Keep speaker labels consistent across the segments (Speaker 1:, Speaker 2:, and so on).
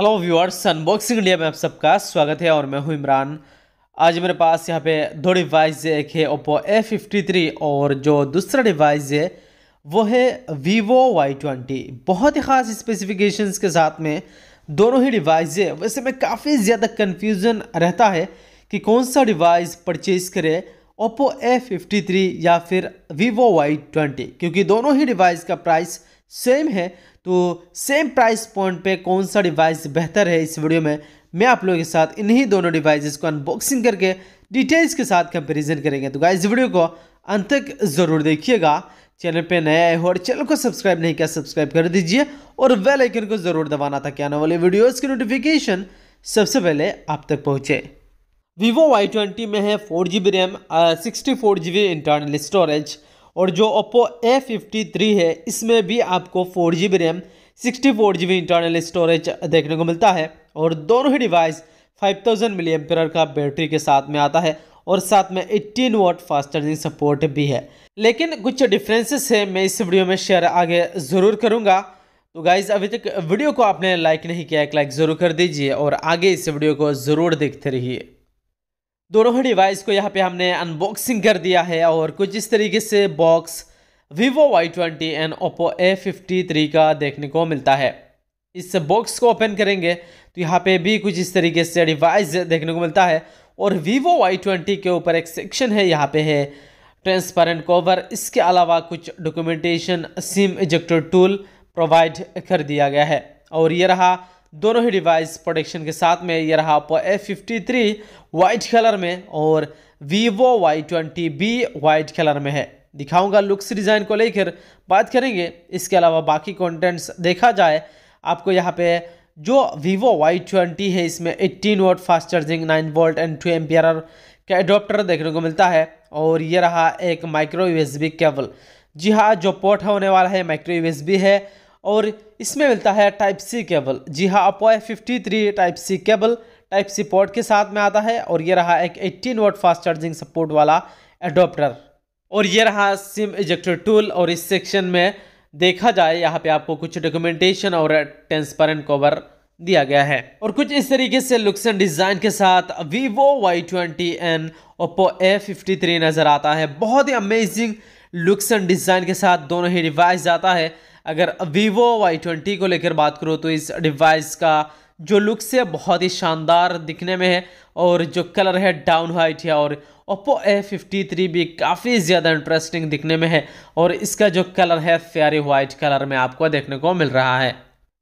Speaker 1: hello viewers unboxing India में आप सबका स्वागत है और मैं हूं इमरान आज मेरे पास यहाँ पे दो डिवाइस एक है ओप्पो ए फिफ्टी थ्री और जो दूसरा डिवाइस है वो है वीवो वाई ट्वेंटी बहुत ही ख़ास स्पेसिफिकेशंस के साथ में दोनों ही डिवाइस है वैसे में काफ़ी ज़्यादा कन्फ्यूज़न रहता है कि कौन सा डिवाइस परचेज़ करे ओप्पो ए फिफ्टी थ्री या फिर वीवो वाई ट्वेंटी क्योंकि दोनों ही डिवाइस का प्राइस सेम है तो सेम प्राइस पॉइंट पे कौन सा डिवाइस बेहतर है इस वीडियो में मैं आप लोगों के साथ इन्हीं दोनों डिवाइसेस को अनबॉक्सिंग करके डिटेल्स के साथ कंपेरिजन करेंगे तो गाइस वीडियो को अंत तक ज़रूर देखिएगा चैनल पे नया हो और चैनल को सब्सक्राइब नहीं किया सब्सक्राइब कर दीजिए और बेल आइकन को ज़रूर दबाना था कि आने वाले वीडियोज़ की नोटिफिकेशन सबसे पहले आप तक पहुँचे वीवो वाई ट्वेंटी में है four G B RAM sixty four G B internal storage और जो ओप्पो ए फिफ्टी थ्री है इसमें भी आपको four G B RAM sixty four G B internal storage देखने को मिलता है और दोनों ही डिवाइस फाइव थाउजेंड मिली का बैटरी के साथ में आता है और साथ में 18 वोट फास्ट चार्जिंग सपोर्ट भी है लेकिन कुछ डिफरेंसेस है मैं इस वीडियो में शेयर आगे ज़रूर करूँगा तो गाइज़ अभी तक वीडियो को आपने लाइक नहीं किया एक लाइक ज़रूर कर दीजिए और आगे इस वीडियो को ज़रूर देखते रहिए दोनों ही डिवाइस को यहाँ पे हमने अनबॉक्सिंग कर दिया है और कुछ इस तरीके से box Vivo Y twenty and Oppo A fifty three का देखने को मिलता है इस बॉक्स को ओपन करेंगे तो यहाँ पे भी कुछ इस तरीके से डिवाइस देखने को मिलता है और वीवो वाई ट्वेंटी के ऊपर एक सेक्शन है यहाँ पे है ट्रांसपेरेंट कवर इसके अलावा कुछ documentation SIM ejector tool provide कर दिया गया है और ये रहा दोनों ही डिवाइस प्रोटेक्शन के साथ में ये रहा आपको एफ फिफ्टी थ्री कलर में और वीवो वाई ट्वेंटी बी वाइट कलर में है दिखाऊंगा लुक्स डिज़ाइन को लेकर बात करेंगे इसके अलावा बाकी कंटेंट्स देखा जाए आपको यहाँ पे जो वीवो वाई ट्वेंटी है इसमें eighteen watt fast charging nine volt and two ampere का एडोप्टर देखने को मिलता है और ये रहा एक माइक्रो बी केबल जी हाँ जो पोर्ट होने वाला है माइक्रो बी है और इसमें मिलता है टाइप सी केबल जी हाँ F fifty three type C cable type C port के साथ में आता है और ये रहा एक 18 वोट फास्ट चार्जिंग सपोर्ट वाला एडोप्टर और ये रहा सिम इजेक्टर टूल और इस सेक्शन में देखा जाए यहाँ पे आपको कुछ डॉक्यूमेंटेशन और ट्रांसपेरेंट कवर दिया गया है और कुछ इस तरीके से लुक्स एंड डिज़ाइन के साथ Vivo Y twenty and Oppo A fifty three नज़र आता है बहुत ही अमेजिंग लुक्स एंड डिज़ाइन के साथ दोनों ही डिवाइस जाता है अगर वीवो वाई ट्वेंटी को लेकर बात करो तो इस डिवाइस का जो लुक्स है बहुत ही शानदार दिखने में है और जो कलर है डाउन वाइट है और ओप्पो ए फिफ्टी थ्री भी काफ़ी ज़्यादा इंटरेस्टिंग दिखने में है और इसका जो कलर है फेरी वाइट कलर में आपको देखने को मिल रहा है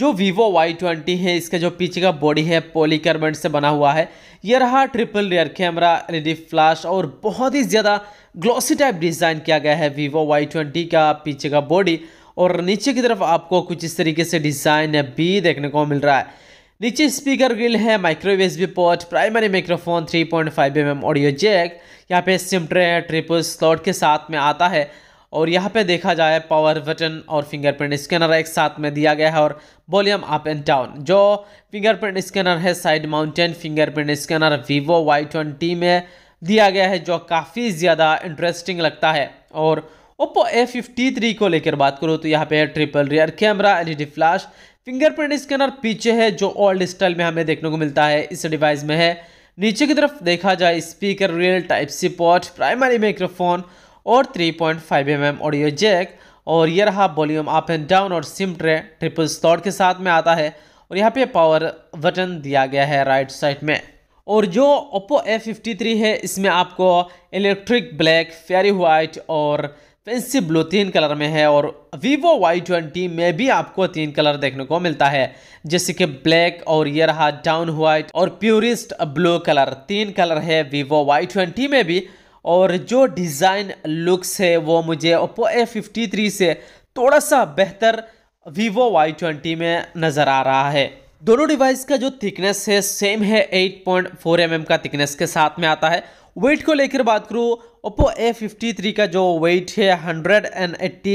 Speaker 1: जो वीवो वाई ट्वेंटी है इसका जो पीछे का बॉडी है पॉलीकार्बोनेट से बना हुआ है यह रहा triple rear camera LED flash और बहुत ही ज़्यादा ग्लॉसी टाइप डिज़ाइन किया गया है वीवो वाई ट्वेंटी का पीछे का बॉडी और नीचे की तरफ आपको कुछ इस तरीके से डिज़ाइन भी देखने को मिल रहा है नीचे स्पीकर ग्रिल है माइक्रोवेज भी port primary microphone 3.5 point mm audio jack यहाँ पे सिम ट्रे ट्रिपल स्लॉट के साथ में आता है और यहाँ पे देखा जाए पावर बटन और फिंगरप्रिंट स्कैनर एक साथ में दिया गया है और वॉल्यूम अप एंड डाउन जो फिंगरप्रिंट स्कैनर है side mounted fingerprint scanner Vivo Y twenty में दिया गया है जो काफ़ी ज़्यादा इंटरेस्टिंग लगता है और ओप्पो थ्री को लेकर बात करो तो यहाँ पे है triple rear camera LED flash fingerprint scanner पीछे है जो ओल्ड स्टाइल में हमें देखने को मिलता है इस डिवाइस में है नीचे की तरफ देखा जाए speaker real type C port primary microphone और 3.5 पॉइंट mm ऑडियो जैक और ये रहा वॉल्यूम अप एंड डाउन और सिम ट्रे ट्रिपल स्टॉट के साथ में आता है और यहाँ पे पावर बटन दिया गया है राइट साइड में और जो ओप्पो ए है इसमें आपको इलेक्ट्रिक ब्लैक फेरी वाइट और पेंसिल ब्लू तीन कलर में है और वीवो वाई ट्वेंटी में भी आपको तीन कलर देखने को मिलता है जैसे कि ब्लैक और ये रहा डाउन वाइट और प्योरिस्ट ब्लू कलर तीन कलर है वीवो वाई ट्वेंटी में भी और जो डिज़ाइन लुक्स है वो मुझे ओप्पो ए फिफ्टी थ्री से थोड़ा सा बेहतर वीवो वाई ट्वेंटी में नज़र आ रहा है दोनों डिवाइस का जो थिकनेस है सेम है 8.4 पॉइंट mm का थिकनेस के साथ में आता है वेट को लेकर बात करूँ ओप्पो ए फिफ्टी थ्री का जो वेट है hundred and eighty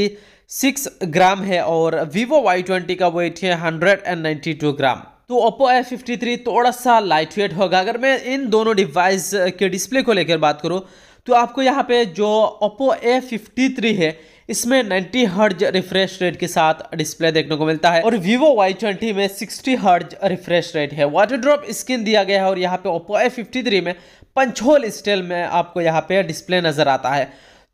Speaker 1: six gram है और वीवो वाई ट्वेंटी का वेट है hundred and ninety two gram तो ओप्पो ए फिफ्टी थ्री थोड़ा सा लाइट वेट होगा अगर मैं इन दोनों डिवाइस के डिस्प्ले को लेकर बात करूँ तो आपको यहाँ पे जो ओप्पो ए फिफ्टी थ्री है इसमें 90 हर्ज रिफ्रेश रेट के साथ डिस्प्ले देखने को मिलता है और vivo Y20 में 60 हर्ज रिफ्रेश रेट है वाटर ड्रॉप स्क्रीन दिया गया है और यहाँ पे फिफ्टी थ्री में पंचोल स्टाइल में आपको यहाँ पे डिस्प्ले नज़र आता है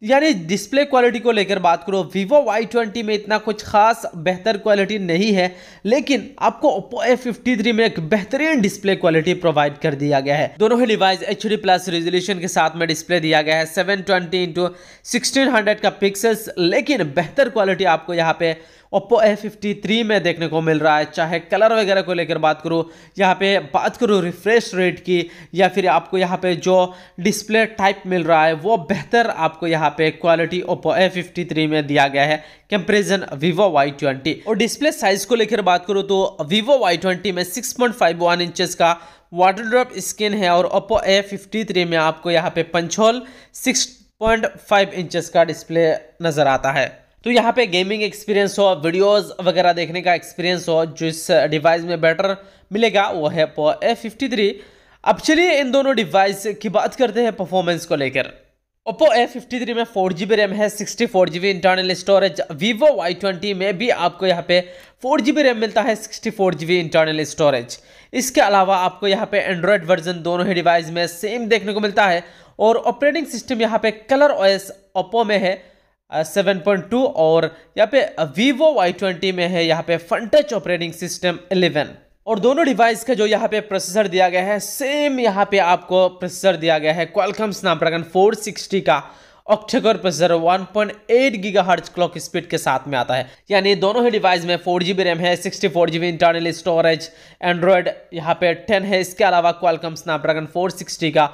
Speaker 1: यानी डिस्प्ले क्वालिटी को लेकर बात करो वीवो वाई ट्वेंटी में इतना कुछ खास बेहतर क्वालिटी नहीं है लेकिन आपको ओप्पो ए फिफ्टी थ्री में एक बेहतरीन डिस्प्ले क्वालिटी प्रोवाइड कर दिया गया है दोनों ही device H D plus resolution के साथ में डिस्प्ले दिया गया है seven twenty into sixteen hundred का पिक्सल्स लेकिन बेहतर क्वालिटी आपको यहाँ पे ओप्पो ए फिफ्टी थ्री में देखने को मिल रहा है चाहे कलर वगैरह को लेकर बात करूँ यहाँ पे बात करूँ रिफ्रेश रेट की या फिर आपको यहाँ पे जो डिस्प्ले टाइप मिल रहा है वो बेहतर आपको यहाँ पे quality Oppo A fifty three में दिया गया है कंपेरिजन वीवो वाई ट्वेंटी और डिस्प्ले साइज को लेकर बात करूँ तो वीवो वाई ट्वेंटी में six point five one inches का वाटर ड्रॉप स्क्रीन है और ओप्पो ए फिफ्टी थ्री में आपको यहाँ पे punch hole six point five inches का डिस्प्ले नज़र आता है तो यहाँ पे गेमिंग एक्सपीरियंस हो वीडियोस वगैरह देखने का एक्सपीरियंस हो जिस डिवाइस में बेटर मिलेगा वो है पो ए फिफ्टी थ्री अब चलिए इन दोनों डिवाइस की बात करते हैं परफॉर्मेंस को लेकर ओप्पो A53 में फोर जी रैम है sixty four G internal storage Vivo Y20 में भी आपको यहाँ पे फोर जी रैम मिलता है sixty four G internal storage इसके अलावा आपको यहाँ पे एंड्रॉयड वर्जन दोनों ही डिवाइस में सेम देखने को मिलता है और ऑपरेटिंग सिस्टम यहाँ पे कलर ओएस ओप्पो में है सेवन पॉइंट टू और यहाँ पे Vivo वाई ट्वेंटी में है यहाँ पे टच ऑपरेटिंग सिस्टम इलेवन और दोनों डिवाइस का जो यहाँ पे प्रोसेसर दिया गया है सेम यहाँ पे आपको प्रोसेसर दिया गया है क्वालकम्स स्नैपड्रैगन 460 का octa core processor 1.8 gigahertz clock speed के साथ में आता है यानी दोनों ही डिवाइस में फोर जी रैम है sixty four internal storage Android यहाँ पे 10 है इसके अलावा क्वालकम स्नैपड्रैगन 460 का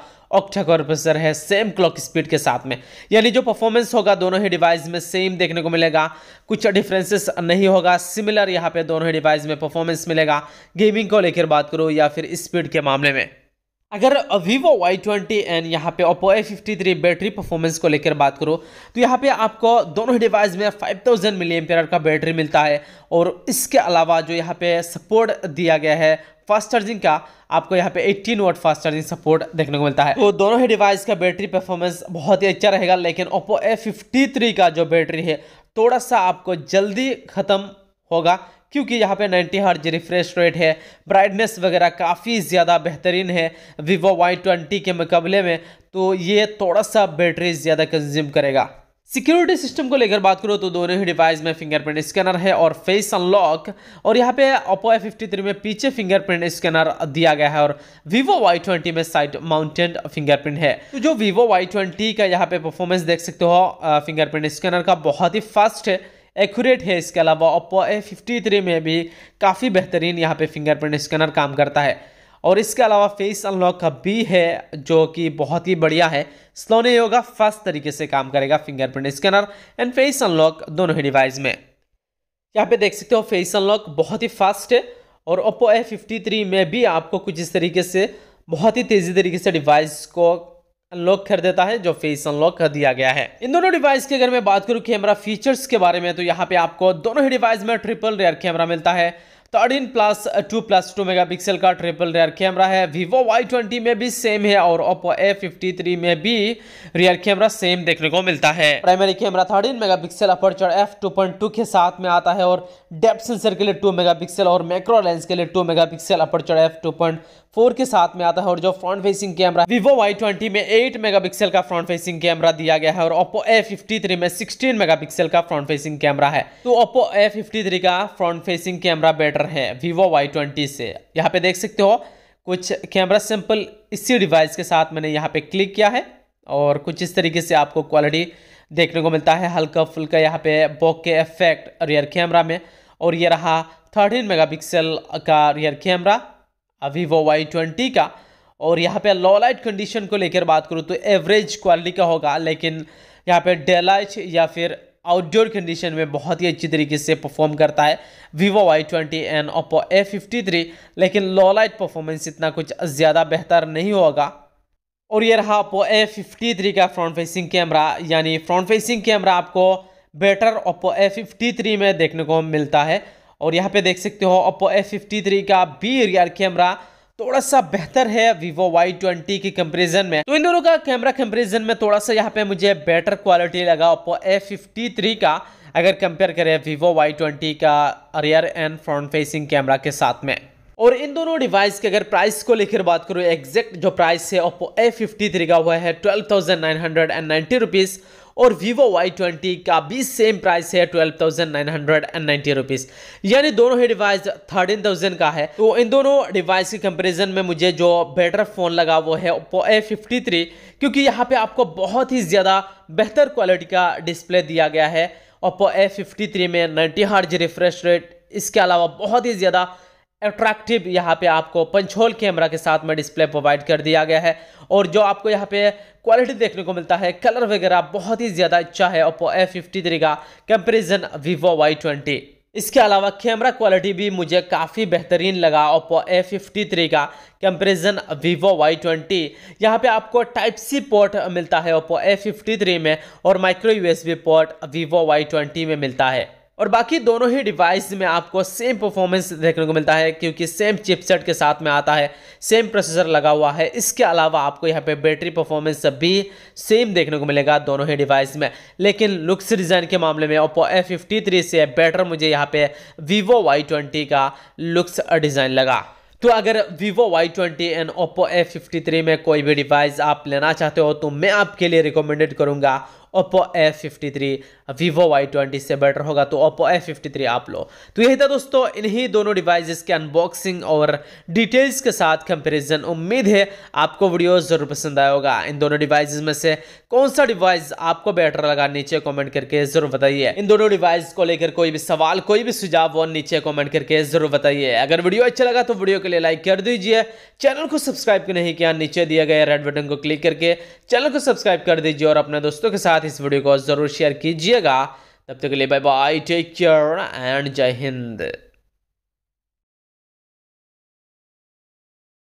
Speaker 1: ऑक्टाकोर प्रोसेसर है सेम क्लॉक स्पीड के साथ में यानी जो परफॉर्मेंस होगा दोनों ही डिवाइस में सेम देखने को मिलेगा कुछ डिफ्रेंसेस नहीं होगा सिमिलर यहाँ पे दोनों ही डिवाइस में परफॉर्मेंस मिलेगा गेमिंग को लेकर बात करो या फिर स्पीड के मामले में अगर वीवो वाई ट्वेंटी एंड यहाँ पे Oppo A fifty three battery performance को लेकर बात करो तो यहाँ पे आपको दोनों ही डिवाइस में 5000 थाउजेंड मिली एम्पियर का बैटरी मिलता है और इसके अलावा जो यहाँ पे सपोर्ट दिया गया है फास्ट चार्जिंग का आपको यहाँ पे 18 वोट फास्ट चार्जिंग सपोर्ट देखने को मिलता है तो दोनों ही डिवाइस का बैटरी परफॉर्मेंस बहुत ही अच्छा रहेगा लेकिन ओप्पो ए फिफ्टी थ्री का जो बैटरी है थोड़ा सा आपको जल्दी ख़त्म होगा क्योंकि यहाँ पे 90 हर्ज रिफ्रेश रेट है ब्राइटनेस वगैरह काफ़ी ज़्यादा बेहतरीन है वीवो वाई ट्वेंटी के मुकाबले में तो ये थोड़ा सा बैटरी ज़्यादा कंज्यूम करेगा सिक्योरिटी सिस्टम को लेकर बात करो तो दोनों ही डिवाइस में फिंगरप्रिंट स्कैनर है और फेस अनलॉक और यहाँ पे ओप्पो ए फिफ्टी थ्री में पीछे फिंगरप्रिंट स्कैनर दिया गया है और वीवो वाई ट्वेंटी में साइड माउंटेड फिंगरप्रिंट है तो जो वीवो वाई ट्वेंटी का यहाँ पे परफॉर्मेंस देख सकते हो फिंगरप्रिंट स्कैनर का बहुत ही फास्ट है एक्यूरेट है इसके अलावा ओप्पो ए फिफ्टी थ्री में भी काफ़ी बेहतरीन यहाँ पे फिंगरप्रिंट स्कैनर काम करता है और इसके अलावा फेस अनलॉक का भी है जो कि बहुत ही बढ़िया है स्लो नहीं होगा फास्ट तरीके से काम करेगा fingerprint scanner and face unlock दोनों ही डिवाइस में यहाँ पे देख सकते हो फेस अनलॉक बहुत ही फास्ट है और ओप्पो ए फिफ्टी थ्री में भी आपको कुछ इस तरीके से बहुत ही तेज़ी तरीके से डिवाइस को अनलॉक कर देता है जो फेस अनलॉक कर दिया गया है इन दोनों डिवाइस की अगर मैं बात करूँ कैमरा फीचर्स के बारे में तो यहाँ पे आपको दोनों ही डिवाइस में ट्रिपल रेयर कैमरा मिलता है थर्टीन तो plus two plus two megapixel का ट्रिपल रेयर कैमरा है वीवो वाई ट्वेंटी में भी सेम है और ओप्पो ए फिफ्टी थ्री में भी रियर कैमरा सेम देखने को मिलता है primary camera thirteen megapixel aperture F two point two के साथ में आता है और डेप्थ सेंसर के लिए टू मेगा पिक्सल और मैक्रो लेंस के लिए two megapixel aperture F two point four के साथ में आता है और जो front facing camera Vivo Y twenty में एट मेगा पिक्सल का फ्रंट फेसिंग कैमरा दिया गया है और ओप्पो ए फिफ्टी थ्री में सिक्सटीन मेगा पिक्सल का फ्रंट फेसिंग कैमरा है तो ओप्पो ए फिफ्टी थ्री का front facing camera better better है वीवो वाई ट्वेंटी से यहाँ पे देख सकते हो कुछ कैमरा सैंपल इसी डिवाइस के साथ मैंने यहाँ पे क्लिक किया है और कुछ इस तरीके से आपको क्वालिटी देखने को मिलता है हल्का फुल्का यहाँ पे के इफेक्ट रियर कैमरा में और ये रहा थर्टीन मेगा का rear camera Vivo Y twenty का और यहाँ पे लो लाइट कंडीशन को लेकर बात करूँ तो एवरेज क्वालिटी का होगा लेकिन यहाँ पे डेलाइट या फिर आउटडोर कंडीशन में बहुत ही अच्छी तरीके से परफॉर्म करता है Vivo Y twenty and Oppo A fifty three लेकिन लो लाइट परफॉर्मेंस इतना कुछ ज़्यादा बेहतर नहीं होगा और ये रहा ओप्पो ए फिफ्टी थ्री का फ्रंट फेसिंग कैमरा यानी फ्रंट फेसिंग कैमरा आपको better Oppo A fifty three में देखने को मिलता है और यहाँ पे देख सकते हो ओप्पो ए फिफ्टी थ्री का बी रियर कैमरा थोड़ा सा बेहतर है Vivo Y20 ट्वेंटी के कंपेरिजन में तो इन दोनों का कैमरा कंपेरिजन में थोड़ा सा यहाँ पे मुझे बेटर क्वालिटी लगा Oppo A53 का अगर कंपेयर करें Vivo Y20 का rear and front facing camera के साथ में और इन दोनों डिवाइस के अगर प्राइस को लेकर बात करूँ एग्जैक्ट जो प्राइस है Oppo A53 का हुआ है twelve thousand nine hundred and ninety rupees और वीवो वाई ट्वेंटी का भी सेम प्राइस है twelve thousand nine hundred and ninety rupees यानी दोनों ही डिवाइस थर्टीन थाउजेंड का है तो इन दोनों डिवाइस के कंपेरिजन में मुझे जो बेटर फ़ोन लगा वो है ओप्पो ए फिफ्टी थ्री क्योंकि यहाँ पे आपको बहुत ही ज़्यादा बेहतर क्वालिटी का डिस्प्ले दिया गया है ओप्पो ए फिफ्टी थ्री में नाइन्टी हार्ज रिफ्रेश रेट इसके अलावा बहुत ही ज़्यादा अट्रैक्टिव यहाँ पे आपको पंचोल कैमरा के साथ में डिस्प्ले प्रोवाइड कर दिया गया है और जो आपको यहाँ पे क्वालिटी देखने को मिलता है कलर वगैरह बहुत ही ज़्यादा अच्छा है ओप्पो ए फिफ्टी थ्री का कंपेरिजन वीवो वाई ट्वेंटी इसके अलावा कैमरा क्वालिटी भी मुझे काफ़ी बेहतरीन लगा ओप्पो ए फिफ्टी थ्री का कंपेरिजन वीवो वाई ट्वेंटी यहाँ पर आपको टाइप सी पोर्ट मिलता है ओप्पो ए फिफ्टी थ्री में और micro U S B port Vivo Y twenty में मिलता है और बाकी दोनों ही डिवाइस में आपको सेम परफॉर्मेंस देखने को मिलता है क्योंकि सेम चिपसेट के साथ में आता है सेम प्रोसेसर लगा हुआ है इसके अलावा आपको यहाँ पे बैटरी परफॉर्मेंस भी सेम देखने को मिलेगा दोनों ही डिवाइस में लेकिन लुक्स डिज़ाइन के मामले में ओप्पो ए फिफ्टी थ्री से बेटर मुझे यहाँ पे वीवो वाई ट्वेंटी का लुक्स डिज़ाइन लगा तो अगर Vivo Y20 and Oppo A53 में कोई भी डिवाइस आप लेना चाहते हो तो मैं आपके लिए रिकमेंडेड करूंगा Oppo F fifty three Vivo Y twenty से बेटर होगा तो ओप्पो एफ फिफ्टी थ्री आप लो तो यही था दोस्तों इन्हीं दोनों डिवाइसेस के अनबॉक्सिंग और डिटेल्स के साथ कंपेरिजन उम्मीद है आपको वीडियो ज़रूर पसंद आया होगा इन दोनों डिवाइसेस में से कौन सा डिवाइस आपको बेटर लगा नीचे कॉमेंट करके ज़रूर बताइए इन दोनों डिवाइस को लेकर कोई भी सवाल कोई भी सुझाव वो नीचे कॉमेंट करके ज़रूर बताइए अगर वीडियो अच्छा लगा तो वीडियो के लिए लाइक कर दीजिए चैनल को सब्सक्राइब नहीं किया नीचे दिया गया रेड बटन को क्लिक करके चैनल को सब्सक्राइब कर दीजिए और अपने दोस्तों के साथ साथ इस वीडियो को ज़रूर शेयर कीजिएगा तब तक के लिए bye bye take care and जय हिंद